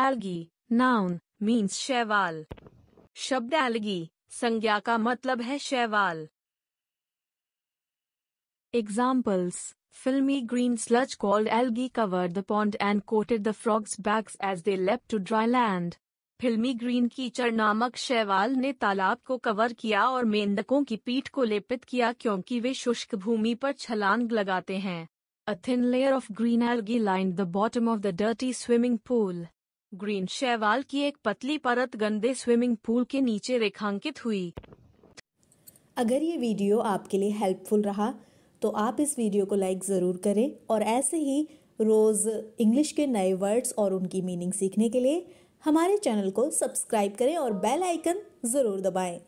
algae noun means शैवाल शब्द algae संज्ञा का मतलब है शैवाल examples filmy green slush called algae cover the pond and coated the frogs backs as they leap to dry land filmy green कीचड़ नामक शैवाल ने तालाब को कवर किया और मेंढकों की पीठ को लेपित किया क्योंकि वे शुष्क भूमि पर छलांग लगाते हैं a thin layer of green algae line the bottom of the dirty swimming pool green शैवाल की एक पतली परत गंदे स्विमिंग पूल के नीचे रेखांकित हुई अगर ये वीडियो आपके लिए हेल्पफुल रहा तो आप इस वीडियो को लाइक ज़रूर करें और ऐसे ही रोज़ इंग्लिश के नए वर्ड्स और उनकी मीनिंग सीखने के लिए हमारे चैनल को सब्सक्राइब करें और बेल आइकन ज़रूर दबाएं